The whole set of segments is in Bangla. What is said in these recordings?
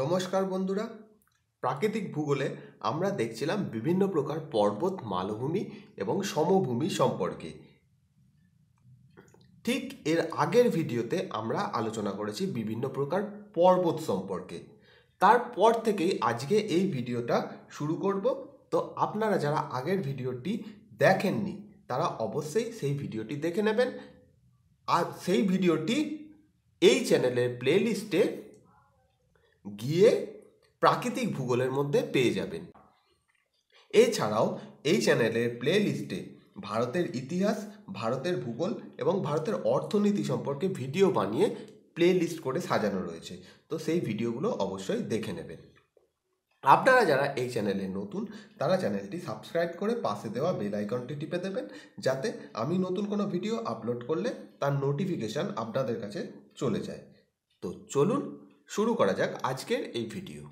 নমস্কার বন্ধুরা প্রাকৃতিক ভূগোলে আমরা দেখছিলাম বিভিন্ন প্রকার পর্বত মালভূমি এবং সমভূমি সম্পর্কে ঠিক এর আগের ভিডিওতে আমরা আলোচনা করেছি বিভিন্ন প্রকার পর্বত সম্পর্কে তারপর থেকেই আজকে এই ভিডিওটা শুরু করব তো আপনারা যারা আগের ভিডিওটি দেখেননি তারা অবশ্যই সেই ভিডিওটি দেখে নেবেন আর সেই ভিডিওটি এই চ্যানেলের প্লেলিস্টে গিয়ে প্রাকৃতিক ভূগোলের মধ্যে পেয়ে যাবেন এছাড়াও এই চ্যানেলের প্লে লিস্টে ভারতের ইতিহাস ভারতের ভূগোল এবং ভারতের অর্থনীতি সম্পর্কে ভিডিও বানিয়ে প্লে লিস্ট করে সাজানো রয়েছে তো সেই ভিডিওগুলো অবশ্যই দেখে নেবেন আপনারা যারা এই চ্যানেলে নতুন তারা চ্যানেলটি সাবস্ক্রাইব করে পাশে দেওয়া বেল আইকনটি টিপে দেবেন যাতে আমি নতুন কোনো ভিডিও আপলোড করলে তার নোটিফিকেশান আপনাদের কাছে চলে যায় তো চলুন শুরু করা যাক আজকের এই ভিডিও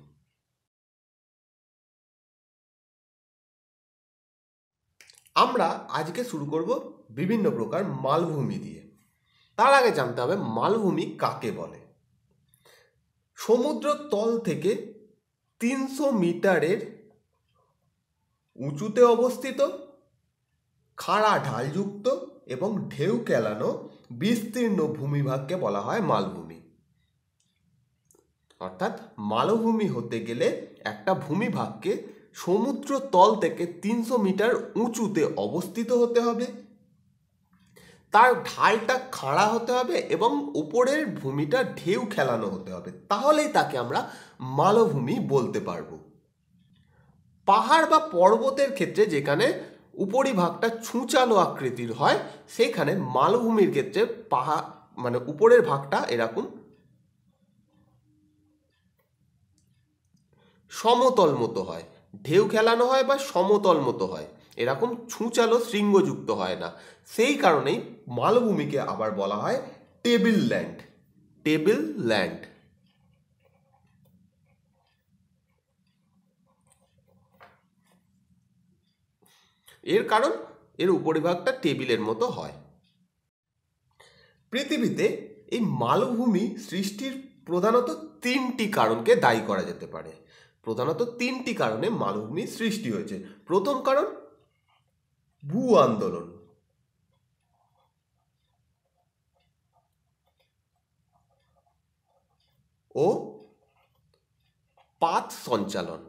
আমরা আজকে শুরু করব বিভিন্ন প্রকার মালভূমি দিয়ে তার আগে জানতে হবে মালভূমি কাকে বলে সমুদ্র তল থেকে তিনশো মিটারের উঁচুতে অবস্থিত খাড়া ঢালযুক্ত এবং ঢেউ কেলানো বিস্তীর্ণ ভূমিভাগকে বলা হয় মালভূমি অর্থাৎ মালভূমি হতে গেলে একটা ভূমিভাগকে সমুদ্র তল থেকে তিনশো মিটার উঁচুতে অবস্থিত হতে হবে তার ঢালটা খাড়া হতে হবে এবং উপরের ভূমিটা ঢেউ খেলানো হতে হবে তাহলেই তাকে আমরা মালভূমি বলতে পারবো পাহাড় বা পর্বতের ক্ষেত্রে যেখানে উপরিভাগটা ছুঁচালো আকৃতির হয় সেখানে মালভূমির ক্ষেত্রে পাহা মানে উপরের ভাগটা এরকম সমতল মতো হয় ঢেউ খেলানো হয় বা সমতল মতো হয় এরকম ছুঁচালো শৃঙ্গযুক্ত হয় না সেই কারণেই মালভূমিকে আবার বলা হয় টেবিল ল্যান্ড টেবিল ল্যান্ড এর কারণ এর উপরিভাগটা টেবিলের মতো হয় পৃথিবীতে এই মালভূমি সৃষ্টির প্রধানত তিনটি কারণকে দায়ী করা যেতে পারে প্রধানত তিনটি কারণে মালভূমির সৃষ্টি হয়েছে প্রথম কারণ ভূ আন্দোলন ও পাত সঞ্চালন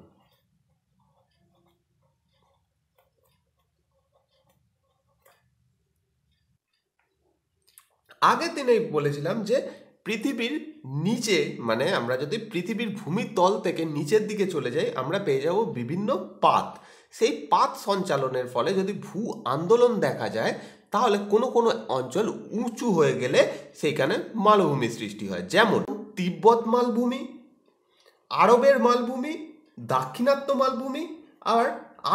আগের দিনে বলেছিলাম যে পৃথিবীর নিচে মানে আমরা যদি পৃথিবীর ভূমিতল থেকে নিচের দিকে চলে যাই আমরা পেয়ে যাব বিভিন্ন পাত সেই পাত সঞ্চালনের ফলে যদি ভূ আন্দোলন দেখা যায় তাহলে কোনো কোনো অঞ্চল উঁচু হয়ে গেলে সেইখানে মালভূমি সৃষ্টি হয় যেমন তিব্বত মালভূমি আরবের মালভূমি দাক্ষিণাত্য মালভূমি আর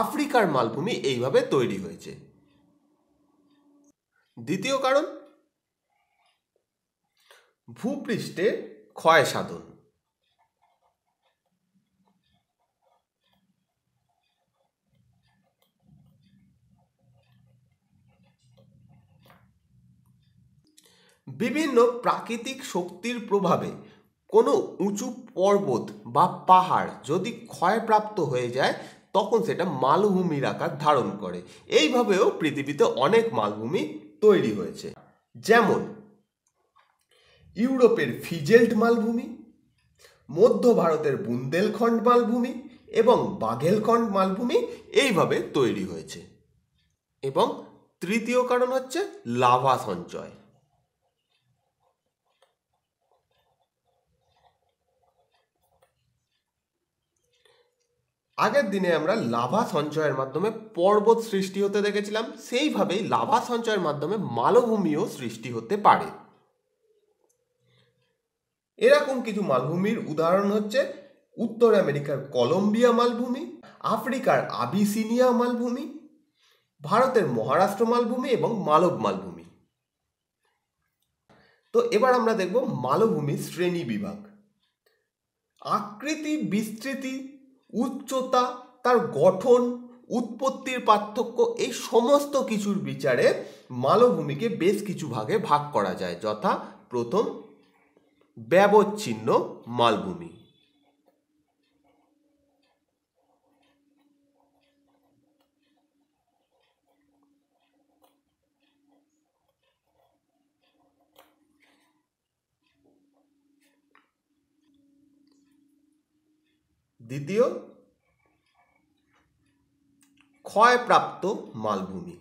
আফ্রিকার মালভূমি এইভাবে তৈরি হয়েছে দ্বিতীয় কারণ ভূপৃষ্ঠে ক্ষয় সাধন বিভিন্ন প্রাকৃতিক শক্তির প্রভাবে কোনো উঁচু পর্বত বা পাহাড় যদি ক্ষয়প্রাপ্ত হয়ে যায় তখন সেটা মালভূমির আকার ধারণ করে এইভাবেও পৃথিবীতে অনেক মালভূমি তৈরি হয়েছে যেমন ইউরোপের ফিজেল্ট মালভূমি মধ্য ভারতের বুন্দেলখণ্ড মালভূমি এবং বাঘেলখণ্ড মালভূমি এইভাবে তৈরি হয়েছে এবং তৃতীয় কারণ হচ্ছে লাভা সঞ্চয় আগের দিনে আমরা লাভা সঞ্চয়ের মাধ্যমে পর্বত সৃষ্টি হতে দেখেছিলাম সেইভাবেই লাভা সঞ্চয়ের মাধ্যমে মালভূমিও সৃষ্টি হতে পারে এরকম কিছু মালভূমির উদাহরণ হচ্ছে উত্তর আমেরিকার কলম্বিয়া মালভূমি আফ্রিকার আবিসিনিয়া মালভূমি ভারতের মহারাষ্ট্র মালভূমি এবং মালব মালভূমি তো এবার আমরা দেখব মালভূমি শ্রেণী বিভাগ আকৃতি বিস্তৃতি উচ্চতা তার গঠন উৎপত্তির পার্থক্য এই সমস্ত কিছুর বিচারে মালভূমিকে বেশ কিছু ভাগে ভাগ করা যায় যথা প্রথম ব্যবচ্ছিন্ন মালভূমি দ্বিতীয় ক্ষয়প্রাপ্ত মালভূমি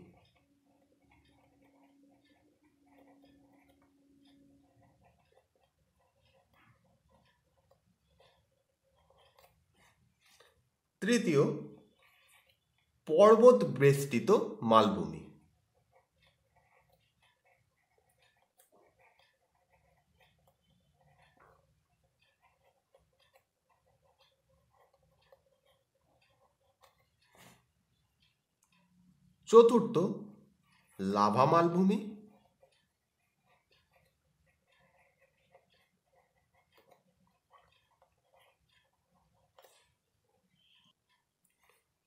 তৃতীয় পর্বত বেষ্টিত মালভূমি চতুর্থ লাভা মালভূমি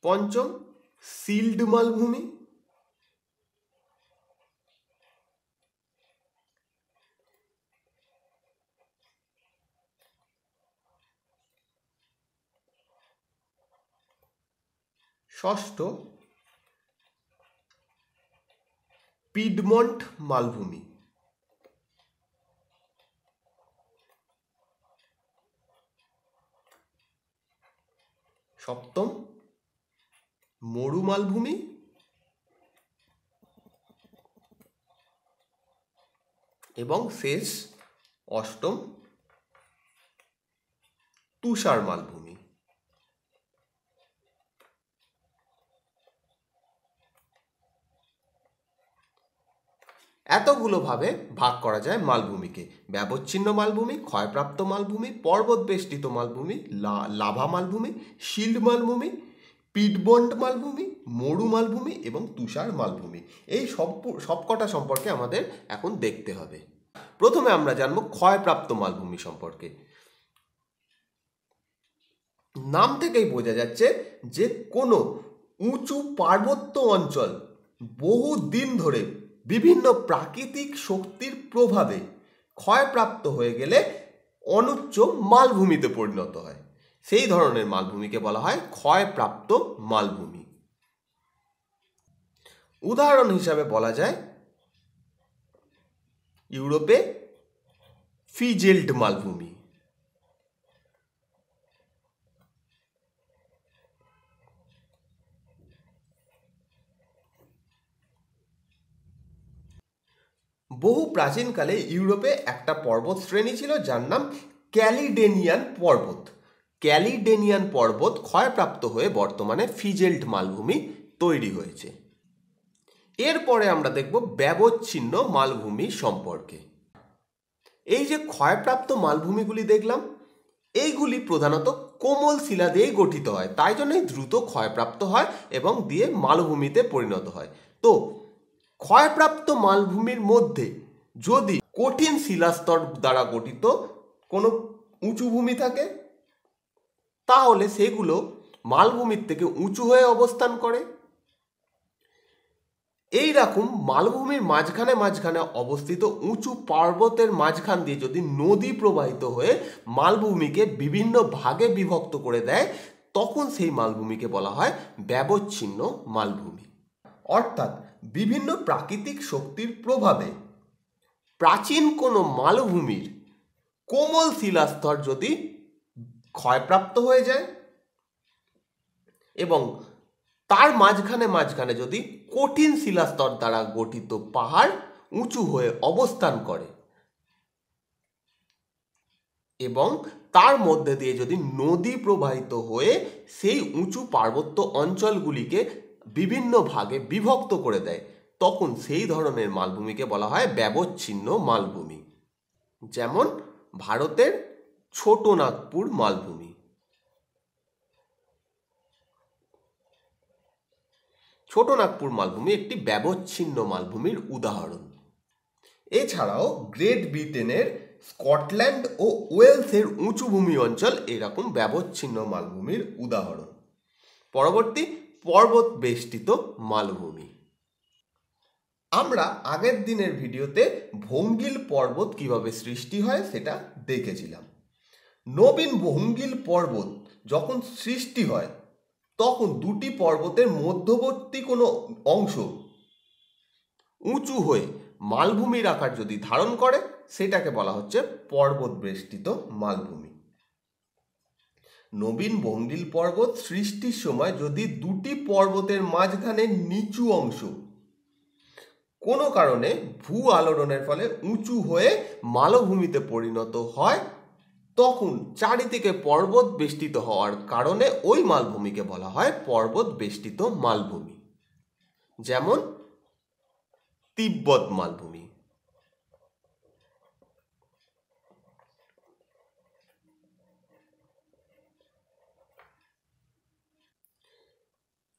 পঞ্চম সিল্ড মালভূমি ষষ্ঠ পিডমন্ট মালভূমি সপ্তম মরু মালভূমি এবং শেষ অষ্টম তুষার মালভূমি এতগুলো ভাবে ভাগ করা যায় মালভূমিকে ব্যবচ্ছিন্ন মালভূমি ক্ষয়প্রাপ্ত মালভূমি পর্বত বেষ্টিত মালভূমি লাভা মালভূমি শিল্ড মালভূমি পিটবন্ড মালভূমি মরু মালভূমি এবং তুষার মালভূমি এই সব সবকটা সম্পর্কে আমাদের এখন দেখতে হবে প্রথমে আমরা জানবো ক্ষয়প্রাপ্ত মালভূমি সম্পর্কে নাম থেকেই বোঝা যাচ্ছে যে কোনো উঁচু পার্বত্য অঞ্চল বহু দিন ধরে বিভিন্ন প্রাকৃতিক শক্তির প্রভাবে ক্ষয়প্রাপ্ত হয়ে গেলে অনুচ্চ মালভূমিতে পরিণত হয় সেই ধরনের মালভূমিকে বলা হয় ক্ষয়প্রাপ্ত মালভূমি উদাহরণ হিসাবে বলা যায় ইউরোপে ফিজেল্ড মালভূমি বহু প্রাচীনকালে ইউরোপে একটা পর্বত শ্রেণী ছিল যার নাম ক্যালিডেনিয়ান পর্বত ক্যালিডেনিয়ান পর্বত ক্ষয়প্রাপ্ত হয়ে বর্তমানে ফিজেল্ট মালভূমি তৈরি হয়েছে এরপরে আমরা দেখব ব্যবচ্ছিন্ন মালভূমি সম্পর্কে এই যে ক্ষয়প্রাপ্ত মালভূমিগুলি দেখলাম এইগুলি প্রধানত কোমল শিলা দিয়ে গঠিত হয় তাই জন্যই দ্রুত ক্ষয়প্রাপ্ত হয় এবং দিয়ে মালভূমিতে পরিণত হয় তো ক্ষয়প্রাপ্ত মালভূমির মধ্যে যদি কঠিন শিলাস্তর দ্বারা গঠিত কোনো উঁচু ভূমি থাকে তাহলে সেগুলো মালভূমির থেকে উঁচু হয়ে অবস্থান করে এই রকম মালভূমির মাঝখানে মাঝখানে অবস্থিত উঁচু পর্বতের মাঝখান দিয়ে যদি নদী প্রবাহিত হয়ে মালভূমিকে বিভিন্ন ভাগে বিভক্ত করে দেয় তখন সেই মালভূমিকে বলা হয় ব্যবচ্ছিন্ন মালভূমি অর্থাৎ বিভিন্ন প্রাকৃতিক শক্তির প্রভাবে প্রাচীন কোনো মালভূমির কোমল শিলাস্তর যদি ক্ষয়প্রাপ্ত হয়ে যায় এবং তার মাঝখানে মাঝখানে যদি কঠিন শিলাস্তর দ্বারা গঠিত পাহাড় উঁচু হয়ে অবস্থান করে এবং তার মধ্যে দিয়ে যদি নদী প্রবাহিত হয়ে সেই উঁচু পার্বত্য অঞ্চলগুলিকে বিভিন্ন ভাগে বিভক্ত করে দেয় তখন সেই ধরনের মালভূমিকে বলা হয় ব্যবচ্ছিন্ন মালভূমি যেমন ভারতের ছোট নাগপুর মালভূমি ছোট নাগপুর মালভূমি একটি ব্যবচ্ছিন্ন মালভূমির উদাহরণ এছাড়াও গ্রেট ব্রিটেনের স্কটল্যান্ড ও ওয়েলসের উঁচুভূমি অঞ্চল এরকম ব্যবচ্ছিন্ন মালভূমির উদাহরণ পরবর্তী পর্বত বেষ্টিত মালভূমি আমরা আগের দিনের ভিডিওতে ভঙ্গিল পর্বত কিভাবে সৃষ্টি হয় সেটা দেখেছিলাম নবীন ভঙ্গিল পর্বত যখন সৃষ্টি হয় তখন দুটি পর্বতের মধ্যবর্তী কোনো অংশ উঁচু হয়ে মালভূমির আকার যদি ধারণ করে সেটাকে বলা হচ্ছে পর্বত বেষ্টিত মালভূমি নবীন বঙ্গিল পর্বত সৃষ্টির সময় যদি দুটি পর্বতের মাঝখানে নিচু অংশ কোনো কারণে ভূ আলোড়নের ফলে উঁচু হয়ে মালভূমিতে পরিণত হয় তখন চারিদিকে পর্বত বেষ্টিত হওয়ার কারণে ওই মালভূমিকে বলা হয় পর্বত বেষ্টিত মালভূমি যেমন তিব্বত মালভূমি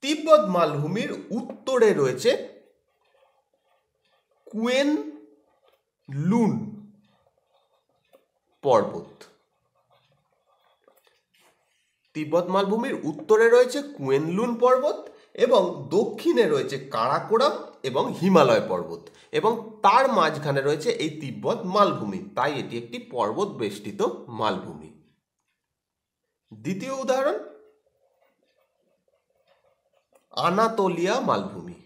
তিব্বত মালভূমির উত্তরে রয়েছে কুয়েন লুন পর্বত তিব্বত মালভূমির উত্তরে রয়েছে কুয়েনলুন পর্বত এবং দক্ষিণে রয়েছে কারাকোরাম এবং হিমালয় পর্বত এবং তার মাঝখানে রয়েছে এই তিব্বত মালভূমি তাই এটি একটি পর্বত বেষ্টিত মালভূমি দ্বিতীয় উদাহরণ আনাতোলিয়া মালভূমি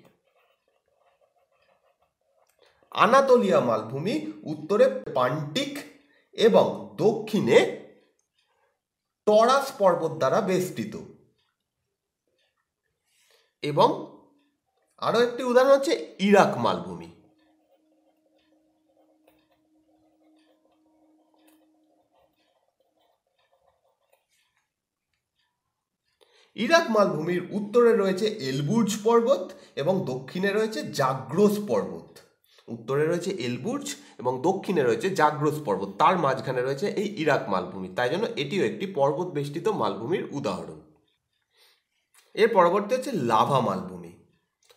আনাতোলিয়া মালভূমি উত্তরে পান্টিক এবং দক্ষিণে টরাস পর্বত দ্বারা বেষ্টিত এবং আরও একটি উদাহরণ হচ্ছে ইরাক মালভূমি ইরাক মালভূমির উত্তরে রয়েছে এলবুর্জ পর্বত এবং দক্ষিণে রয়েছে জাগ্রোস পর্বত উত্তরে রয়েছে এলবুর্জ এবং দক্ষিণে রয়েছে জাগ্রোস পর্বত তার মাঝখানে রয়েছে এই ইরাক মালভূমি তাই জন্য এটিও একটি পর্বত বেষ্টিত মালভূমির উদাহরণ এর পরবর্তী হচ্ছে লাভা মালভূমি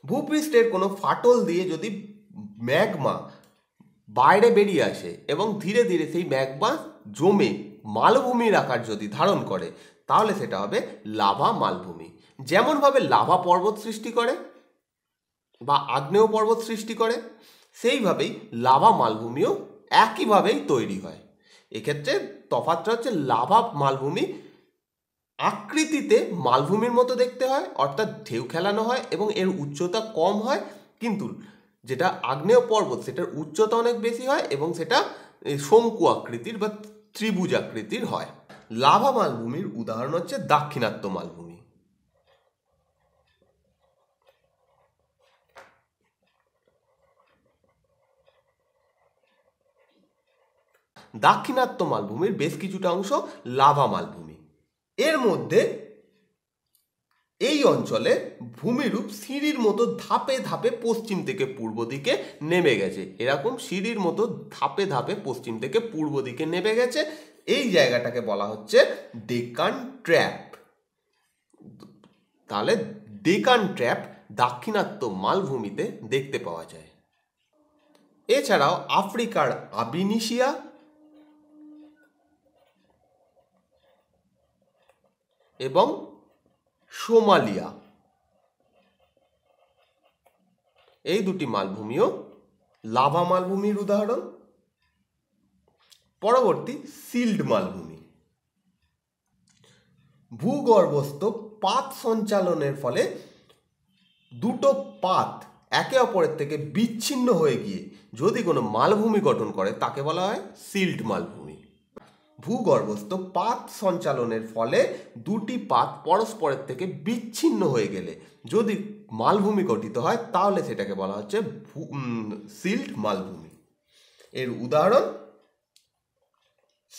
ভূপৃষ্ঠের কোনো ফাটল দিয়ে যদি ম্যাগমা বাইরে বেরিয়ে আসে এবং ধীরে ধীরে সেই ম্যাগমা জমে মালভূমির আকার যদি ধারণ করে তাহলে সেটা হবে লাভা মালভূমি যেমনভাবে লাভা পর্বত সৃষ্টি করে বা আগ্নেয় পর্বত সৃষ্টি করে সেইভাবেই লাভা মালভূমিও একইভাবেই তৈরি হয় এক্ষেত্রে তফাতটা হচ্ছে লাভা মালভূমি আকৃতিতে মালভূমির মতো দেখতে হয় অর্থাৎ ঢেউ খেলানো হয় এবং এর উচ্চতা কম হয় কিন্তু যেটা আগ্নেয় পর্বত সেটার উচ্চতা অনেক বেশি হয় এবং সেটা শঙ্কু আকৃতির বা ত্রিভুজ আকৃতির হয় লাভা মালভূমির উদাহরণ হচ্ছে দাক্ষিণাত্য মালভূমি দাক্ষিণাত্য মালভূমির বেশ কিছুটা অংশ লাভা মালভূমি এর মধ্যে এই অঞ্চলে ভূমিরূপ সিঁড়ির মতো ধাপে ধাপে পশ্চিম থেকে পূর্ব দিকে নেমে গেছে এরকম সিঁড়ির মতো ধাপে ধাপে পশ্চিম থেকে পূর্ব দিকে নেমে গেছে এই জায়গাটাকে বলা হচ্ছে ডেকান ট্র্যাপ তাহলে ডেকান ট্র্যাপ দাক্ষিণাত্য মালভূমিতে দেখতে পাওয়া যায় এছাড়াও আফ্রিকার আবিনিশিয়া এবং সোমালিয়া এই দুটি মালভূমিও লাভা মালভূমির উদাহরণ পরবর্তী সিল্ড মালভূমি ভূগর্ভস্থ পাত সঞ্চালনের ফলে দুটো পাত একে অপরের থেকে বিচ্ছিন্ন হয়ে গিয়ে যদি কোনো মালভূমি গঠন করে তাকে বলা হয় সিল্ড মালভূমি ভূগর্ভস্থ পাত সঞ্চালনের ফলে দুটি পাত পরস্পরের থেকে বিচ্ছিন্ন হয়ে গেলে যদি মালভূমি গঠিত হয় তাহলে সেটাকে বলা হচ্ছে সিল্ট মালভূমি এর উদাহরণ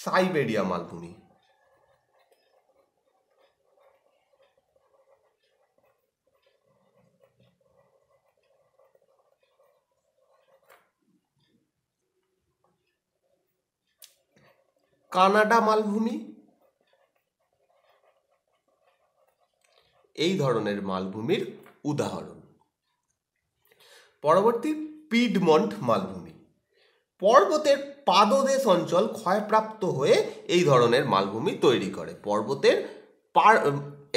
সাইবেরিয়া মালভূমি কানাডা মালভূমি এই ধরনের মালভূমির উদাহরণ পরবর্তী পিডমন্ট মালভূমি পর্বতের পাদদেশ অঞ্চল ক্ষয়প্রাপ্ত হয়ে এই ধরনের মালভূমি তৈরি করে পর্বতের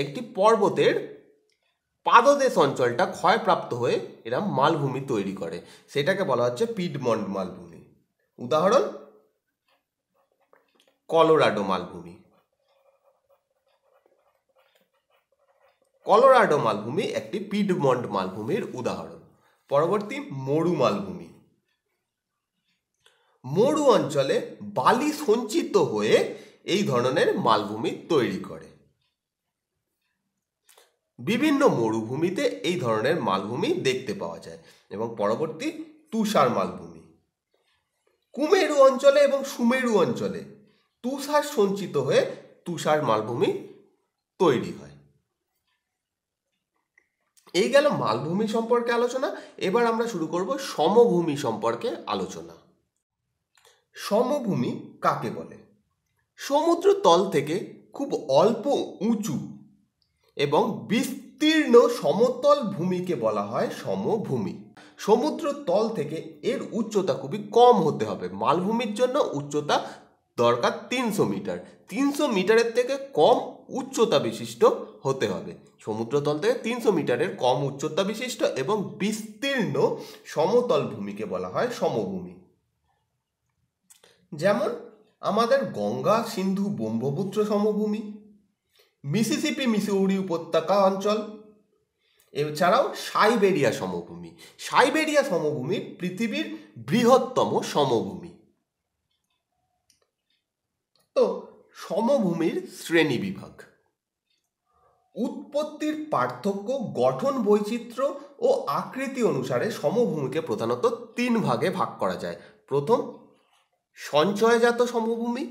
একটি পর্বতের পাদদেশ অঞ্চলটা ক্ষয়প্রাপ্ত হয়ে এরা মালভূমি তৈরি করে সেটাকে বলা হচ্ছে পিডমন্ট মালভূমি উদাহরণ কলোরাডো মালভূমি কলোরাডো মালভূমি একটি পিডমন্ড মালভূমির উদাহরণ পরবর্তী মরু মালভূমি মরু অঞ্চলে বালি সঞ্চিত হয়ে এই ধরনের মালভূমি তৈরি করে বিভিন্ন মরুভূমিতে এই ধরনের মালভূমি দেখতে পাওয়া যায় এবং পরবর্তী তুষার মালভূমি কুমেরু অঞ্চলে এবং সুমেরু অঞ্চলে তুষার সঞ্চিত হয়ে তুষার মালভূমি তৈরি হয় এই গেল মালভূমি সম্পর্কে আলোচনা এবার আমরা শুরু করব সমভূমি সম্পর্কে আলোচনা সমভূমি কাকে বলে সমুদ্র তল থেকে খুব অল্প উঁচু এবং বিস্তীর্ণ সমতল ভূমিকে বলা হয় সমভূমি সমুদ্র তল থেকে এর উচ্চতা খুবই কম হতে হবে মালভূমির জন্য উচ্চতা দরকার তিনশো মিটার তিনশো মিটারের থেকে কম উচ্চতা বিশিষ্ট হতে হবে সমুদ্রতল থেকে তিনশো মিটারের কম উচ্চতা বিশিষ্ট এবং বিস্তীর্ণ সমতল ভূমিকে বলা হয় সমভূমি যেমন আমাদের গঙ্গা সিন্ধু ব্রহ্মপুত্র সমভূমি মিসিসিপি মিসৌরি উপত্যকা অঞ্চল এছাড়াও সাইবেরিয়া সমভূমি সাইবেরিয়া সমভূমি পৃথিবীর বৃহত্তম সমভূমি সমভূমির শ্রেণী বিভাগ উৎপত্তির পার্থক্য গঠন বৈচিত্র্য ও আকৃতি অনুসারে সমভূমিকে প্রধানত তিন ভাগে ভাগ করা যায় প্রথম সঞ্চয়জাত সমভূমি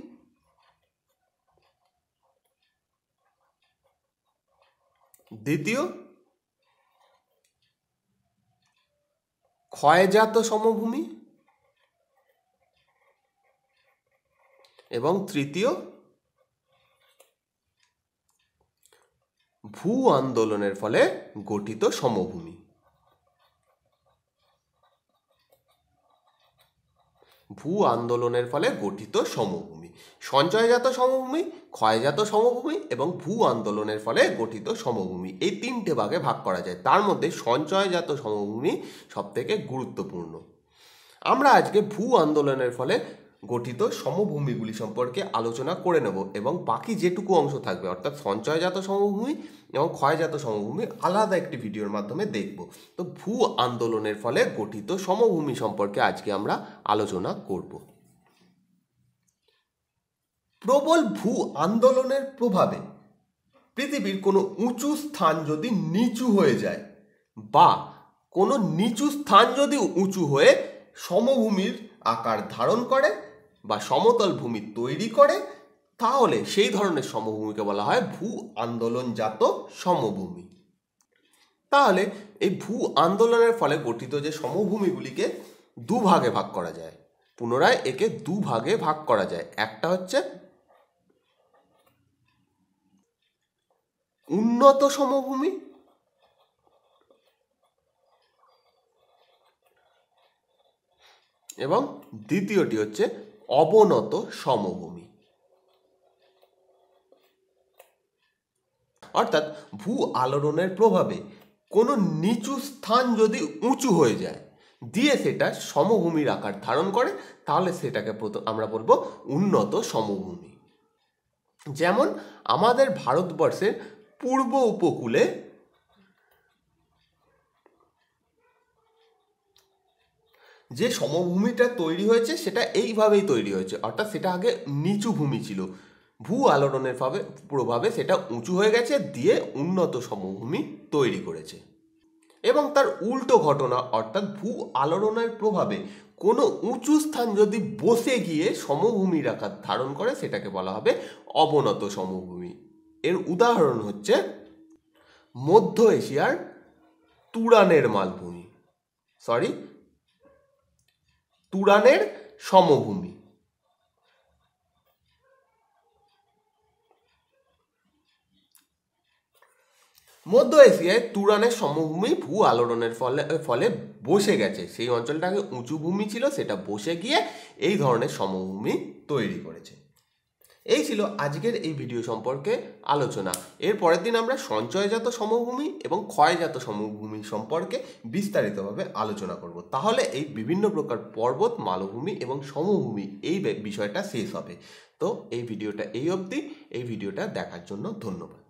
দ্বিতীয় ক্ষয়জাত সমভূমি এবং তৃতীয় ভূ আন্দোলনের ফলে গঠিত সমভূমি ভূ আন্দোলনের ফলে গঠিত সমভূমি সঞ্চয়জাত সমভূমি ক্ষয়জাত সমভূমি এবং ভূ আন্দোলনের ফলে গঠিত সমভূমি এই তিনটে ভাগে ভাগ করা যায় তার মধ্যে সঞ্চয়জাত সমভূমি সবথেকে গুরুত্বপূর্ণ আমরা আজকে ভূ আন্দোলনের ফলে গঠিত সমভূমিগুলি সম্পর্কে আলোচনা করে নেব এবং বাকি যেটুকু অংশ থাকবে অর্থাৎ সঞ্চয়জাত সমভূমি এবং ক্ষয়জাত সমভূমি আলাদা একটি ভিডিওর মাধ্যমে দেখব তো ভূ আন্দোলনের ফলে গঠিত সমভূমি সম্পর্কে আজকে আমরা আলোচনা করব প্রবল ভূ আন্দোলনের প্রভাবে পৃথিবীর কোনো উঁচু স্থান যদি নিচু হয়ে যায় বা কোনো নিচু স্থান যদি উঁচু হয়ে সমভূমির আকার ধারণ করে বা সমতল ভূমি তৈরি করে তাহলে সেই ধরনের সমভূমিকে বলা হয় ভূ আন্দোলনজাত সমভূমি তাহলে এই ভূ আন্দোলনের ফলে গঠিত যে সমভূমিগুলিকে দুভাগে ভাগ করা যায় পুনরায় একে দুভাগে ভাগ করা যায় একটা হচ্ছে উন্নত সমভূমি এবং দ্বিতীয়টি হচ্ছে অবনত সমভূমি অর্থাৎ ভূ আলোড়নের প্রভাবে কোনো নিচু স্থান যদি উঁচু হয়ে যায় দিয়ে সেটা সমভূমির আকার ধারণ করে তাহলে সেটাকে আমরা বলবো উন্নত সমভূমি যেমন আমাদের ভারতবর্ষের পূর্ব উপকূলে যে সমভূমিটা তৈরি হয়েছে সেটা এইভাবেই তৈরি হয়েছে অর্থাৎ সেটা আগে নিচু ভূমি ছিল ভূ আলোড়নের ভাবে প্রভাবে সেটা উঁচু হয়ে গেছে দিয়ে উন্নত সমভূমি তৈরি করেছে এবং তার উল্টো ঘটনা অর্থাৎ ভূ আলোড়নের প্রভাবে কোনো উঁচু স্থান যদি বসে গিয়ে সমভূমি রাখার ধারণ করে সেটাকে বলা হবে অবনত সমভূমি এর উদাহরণ হচ্ছে মধ্য এশিয়ার তুরানের মালভূমি সরি তুরানের সমভূমি মধ্য এশিয়ায় তুরানের সমভূমি ভূ আলোড়নের ফলে ফলে বসে গেছে সেই অঞ্চলটাকে উঁচু ভূমি ছিল সেটা বসে গিয়ে এই ধরনের সমভূমি তৈরি করেছে এই ছিল আজকের এই ভিডিও সম্পর্কে আলোচনা এর পরের দিন আমরা সঞ্চয়জাত সমভূমি এবং ক্ষয়জাত সমভূমি সম্পর্কে বিস্তারিতভাবে আলোচনা করব তাহলে এই বিভিন্ন প্রকার পর্বত মালভূমি এবং সমভূমি এই বিষয়টা শেষ হবে তো এই ভিডিওটা এই অবধি এই ভিডিওটা দেখার জন্য ধন্যবাদ